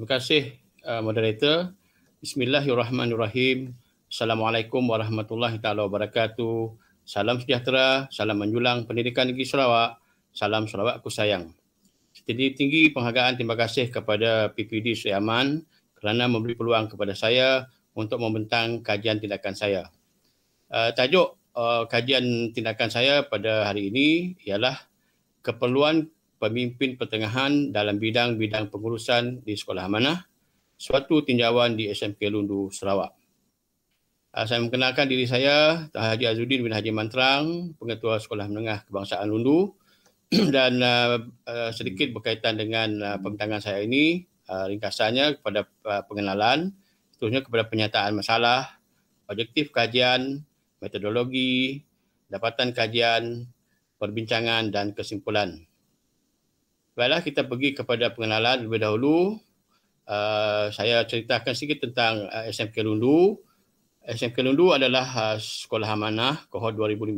Terima kasih uh, moderator. Bismillahirrahmanirrahim. Assalamualaikum warahmatullahi taala wabarakatuh. Salam sejahtera, salam menjulang pendidikan negeri Sarawak. Salam Sarawak aku sayang. Setinggi-tinggi penghargaan terima kasih kepada PPD Sri Aman kerana memberi peluang kepada saya untuk membentang kajian tindakan saya. Uh, tajuk uh, kajian tindakan saya pada hari ini ialah keperluan pemimpin pertengahan dalam bidang-bidang pengurusan di Sekolah Amanah, suatu tinjauan di SMK Lundu, Sarawak. Ah, saya memperkenalkan diri saya, Tuan Haji Azuddin bin Haji Mantrang, Pengetua Sekolah Menengah Kebangsaan Lundu dan ah, ah, sedikit berkaitan dengan pembentangan saya ini, ringkasannya kepada pengenalan, seterusnya kepada penyataan masalah, objektif kajian, metodologi, dapatan kajian, perbincangan dan kesimpulan. Baiklah kita pergi kepada pengenalan lebih dahulu. Uh, saya ceritakan sedikit tentang uh, ah, SMK Lundu. SMK Lundu adalah uh, sekolah amanah kohort 2015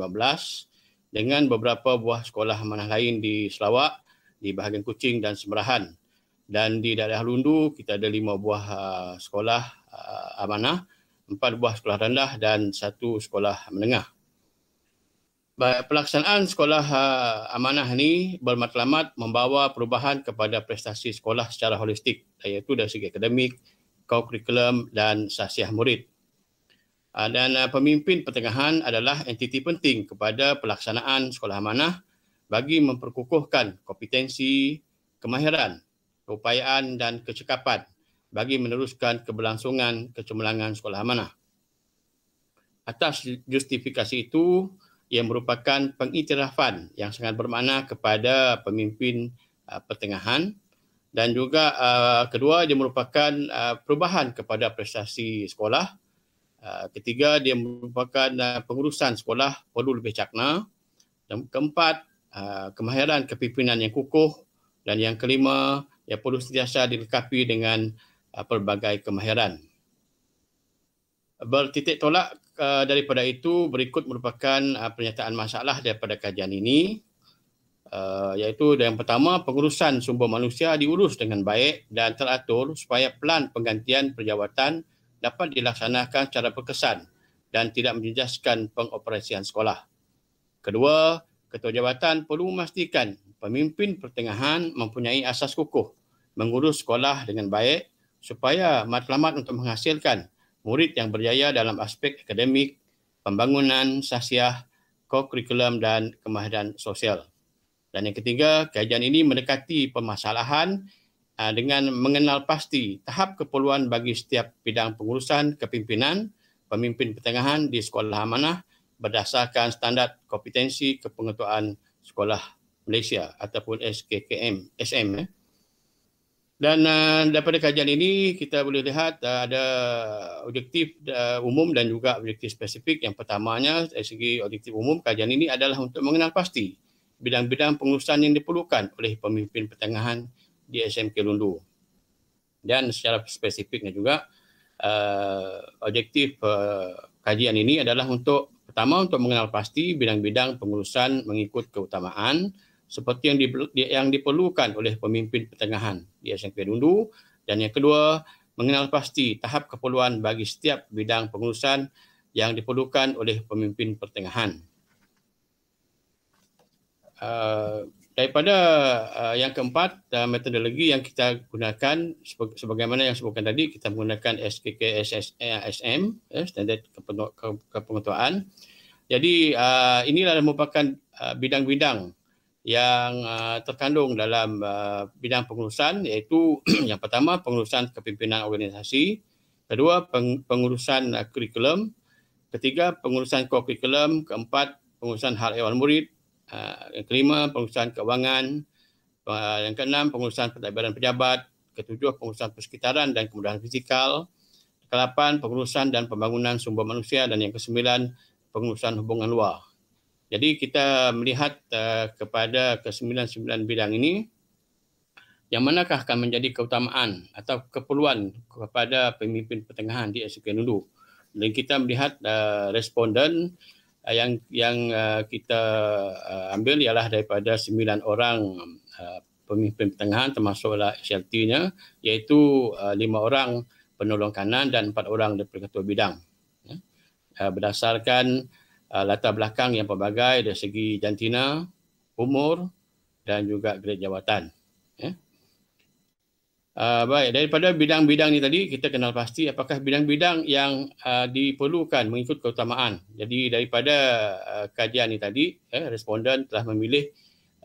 dengan beberapa buah sekolah amanah lain di Sarawak, di bahagian Kuching dan Semerahan. Dan di daerah Lundu kita ada lima buah uh, sekolah uh, amanah, empat buah sekolah rendah dan satu sekolah menengah pelaksanaan sekolah uh, amanah ini bermatlamat membawa perubahan kepada prestasi sekolah secara holistik iaitu dari segi akademik, kurikulum dan sasiah murid. Uh, dan uh, pemimpin pertengahan adalah entiti penting kepada pelaksanaan sekolah amanah bagi memperkukuhkan kompetensi, kemahiran, keupayaan dan kecekapan bagi meneruskan keberlangsungan kecemerlangan sekolah amanah. Atas justifikasi itu, yang merupakan pengiktirafan yang sangat bermakna kepada pemimpin uh, pertengahan dan juga uh, kedua dia merupakan uh, perubahan kepada prestasi sekolah uh, ketiga dia merupakan uh, pengurusan sekolah perlu lebih cakna dan keempat uh, kemahiran kepimpinan yang kukuh dan yang kelima ia perlu sentiasa dilengkapi dengan uh, pelbagai kemahiran bertitik tolak uh, daripada itu berikut merupakan uh, pernyataan masalah daripada kajian ini uh, iaitu yang pertama pengurusan sumber manusia diurus dengan baik dan teratur supaya pelan penggantian perjawatan dapat dilaksanakan secara berkesan dan tidak menjejaskan pengoperasian sekolah. Kedua, ketua jabatan perlu memastikan pemimpin pertengahan mempunyai asas kukuh mengurus sekolah dengan baik supaya matlamat untuk menghasilkan murid yang berjaya dalam aspek akademik, pembangunan sasiah, kokurikulum dan kemahiran sosial. Dan yang ketiga, kajian ini mendekati permasalahan ah, dengan mengenal pasti tahap keperluan bagi setiap bidang pengurusan kepimpinan pemimpin pertengahan di sekolah amanah berdasarkan standar kompetensi kepengetuaan sekolah Malaysia ataupun SKKM SM eh. Dan uh, daripada kajian ini kita boleh lihat uh, ada objektif uh, umum dan juga objektif spesifik. Yang pertamanya dari segi objektif umum kajian ini adalah untuk mengenal pasti bidang-bidang pengurusan yang diperlukan oleh pemimpin pertengahan di SMK Lundu. Dan secara spesifiknya juga uh, objektif uh, kajian ini adalah untuk pertama untuk mengenal pasti bidang-bidang pengurusan mengikut keutamaan seperti yang, di, yang diperlukan oleh pemimpin pertengahan yang SNK Dundu dan yang kedua mengenal pasti tahap keperluan bagi setiap bidang pengurusan yang diperlukan oleh pemimpin pertengahan. Uh, daripada uh, yang keempat uh, metodologi yang kita gunakan sebagaimana yang sebutkan tadi kita menggunakan SKK eh, standard kepengetahuan. Jadi uh, inilah merupakan uh, bidang-bidang yang uh, terkandung dalam uh, bidang pengurusan iaitu yang pertama pengurusan kepimpinan organisasi, kedua peng- pengurusan uh, kurikulum, ketiga pengurusan kurikulum, keempat pengurusan hal ehwal murid, uh, yang kelima pengurusan kewangan, uh, yang keenam pengurusan pentadbiran pejabat, ketujuh pengurusan persekitaran dan kemudahan fizikal, kelapan pengurusan dan pembangunan sumber manusia dan yang kesembilan pengurusan hubungan luar. Jadi kita melihat uh, kepada kesembilan-sembilan bidang ini yang manakah akan menjadi keutamaan atau keperluan kepada pemimpin pertengahan di SKN dulu. Dan kita melihat uh, responden uh, yang yang uh, kita uh, ambil ialah daripada sembilan orang uh, pemimpin pertengahan termasuklah SLT-nya iaitu lima orang penolong kanan dan empat orang daripada ketua bidang. Uh, berdasarkan uh, latar belakang yang pelbagai dari segi jantina, umur dan juga grade jawatan. Yeah. Uh, baik, daripada bidang-bidang ni tadi, kita kenal pasti apakah bidang-bidang yang uh, diperlukan mengikut keutamaan. Jadi daripada uh, kajian ini tadi, eh, responden telah memilih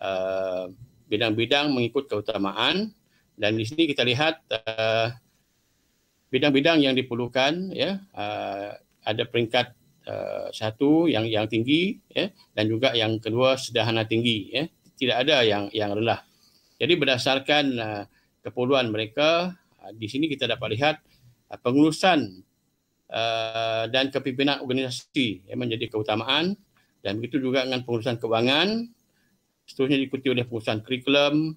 uh, bidang-bidang mengikut keutamaan dan di sini kita lihat uh, bidang-bidang yang diperlukan ya uh, ada peringkat Eh, satu yang yang tinggi eh, dan juga yang kedua sederhana tinggi eh. tidak ada yang yang rendah jadi berdasarkan uh, keperluan mereka uh, di sini kita dapat lihat uh, pengurusan uh, dan kepimpinan organisasi eh, menjadi keutamaan dan begitu juga dengan pengurusan kewangan seterusnya diikuti oleh pengurusan kurikulum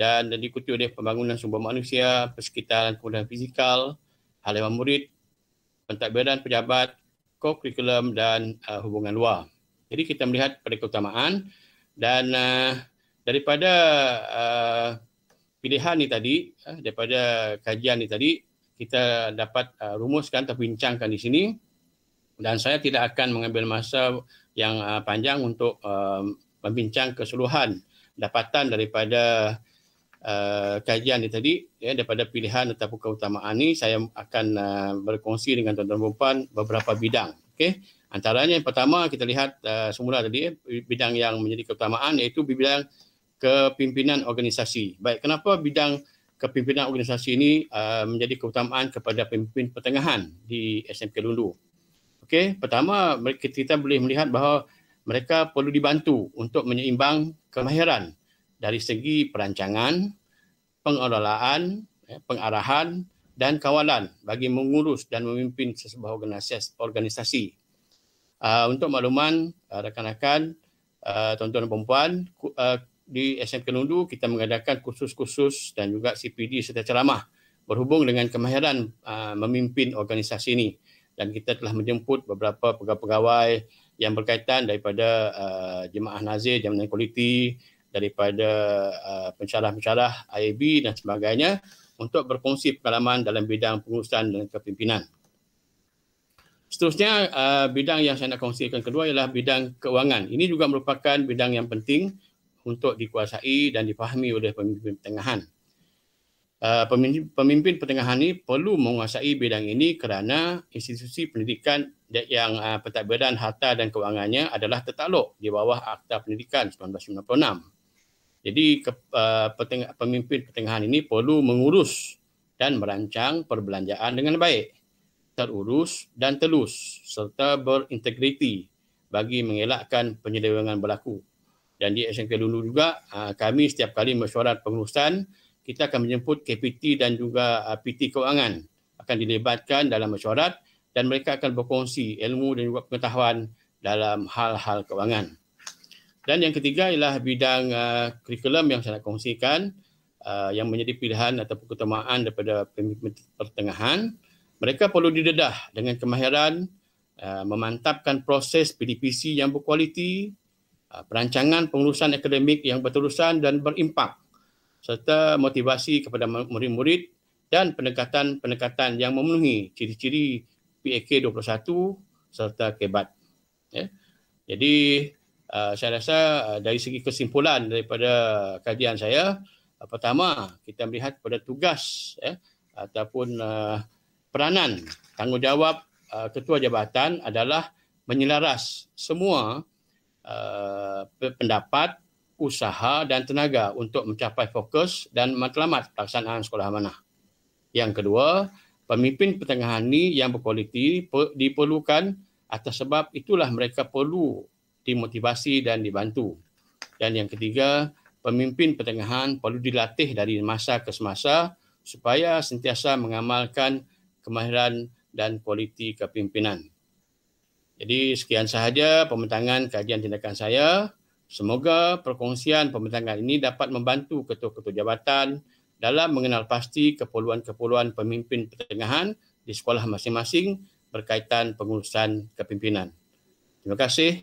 dan, diikuti oleh pembangunan sumber manusia persekitaran kemudahan fizikal halaman murid pentadbiran pejabat kurikulum dan uh, hubungan luar. Jadi kita melihat pada keutamaan dan uh, daripada uh, pilihan ni tadi uh, daripada kajian ni tadi kita dapat uh, rumuskan terbincangkan di sini dan saya tidak akan mengambil masa yang uh, panjang untuk uh, membincang keseluruhan dapatan daripada Eh, kajian ni tadi ya, daripada pilihan ataupun keutamaan ni saya akan uh, berkongsi dengan tuan-tuan perempuan beberapa bidang. Okey. Antaranya yang pertama kita lihat uh, semula tadi eh, bidang yang menjadi keutamaan iaitu bidang kepimpinan organisasi. Baik, kenapa bidang kepimpinan organisasi ini uh, menjadi keutamaan kepada pemimpin pertengahan di SMK Lundu? Okey, pertama kita boleh melihat bahawa mereka perlu dibantu untuk menyeimbang kemahiran dari segi perancangan, pengelolaan, ya, pengarahan dan kawalan bagi mengurus dan memimpin sesebuah organisasi. organisasi. Ah, untuk makluman uh, rakan-rakan, uh, tuan-tuan dan perempuan, di SMK Nundu kita mengadakan kursus-kursus dan juga CPD serta ceramah berhubung dengan kemahiran memimpin organisasi ini. Dan kita telah menjemput beberapa pegawai-pegawai yang berkaitan daripada uh, Jemaah Nazir, jemaah Kualiti, daripada uh, pencarah-pencarah IAB dan sebagainya untuk berkongsi pengalaman dalam bidang pengurusan dan kepimpinan. Seterusnya, uh, bidang yang saya nak kongsikan kedua ialah bidang keuangan. Ini juga merupakan bidang yang penting untuk dikuasai dan dipahami oleh pemimpin pertengahan. Uh, pemimpin, pemimpin pertengahan ini perlu menguasai bidang ini kerana institusi pendidikan yang uh, pentadbiran harta dan kewangannya adalah tertakluk di bawah Akta Pendidikan 1996. Jadi ke, uh, pemimpin pertengahan ini perlu mengurus dan merancang perbelanjaan dengan baik, terurus dan telus serta berintegriti bagi mengelakkan penyelewengan berlaku. Dan di SNK Lulu juga uh, kami setiap kali mesyuarat pengurusan kita akan menjemput KPT dan juga uh, PT Keuangan akan dilibatkan dalam mesyuarat dan mereka akan berkongsi ilmu dan juga pengetahuan dalam hal-hal kewangan. Dan yang ketiga ialah bidang uh, kurikulum uh, yang saya nak kongsikan uh, yang menjadi pilihan atau keutamaan daripada pemimpin pertengahan. Mereka perlu didedah dengan kemahiran uh, memantapkan proses PDPC yang berkualiti, uh, perancangan pengurusan akademik yang berterusan dan berimpak serta motivasi kepada murid-murid dan pendekatan-pendekatan yang memenuhi ciri-ciri PAK 21 serta kebat. Ya. Jadi, Ah, saya rasa uh, dari segi kesimpulan daripada kajian saya uh, pertama kita melihat pada tugas eh, ataupun uh, peranan tanggungjawab uh, ketua jabatan adalah menyelaras semua uh, pendapat usaha dan tenaga untuk mencapai fokus dan matlamat pelaksanaan sekolah amanah. Yang kedua, pemimpin pertengahan ini yang berkualiti diperlukan atas sebab itulah mereka perlu dimotivasi dan dibantu. Dan yang ketiga, pemimpin pertengahan perlu dilatih dari masa ke semasa supaya sentiasa mengamalkan kemahiran dan kualiti kepimpinan. Jadi sekian sahaja pembentangan kajian tindakan saya. Semoga perkongsian pembentangan ini dapat membantu ketua-ketua jabatan dalam mengenal pasti keperluan-keperluan pemimpin pertengahan di sekolah masing-masing berkaitan pengurusan kepimpinan. Terima kasih.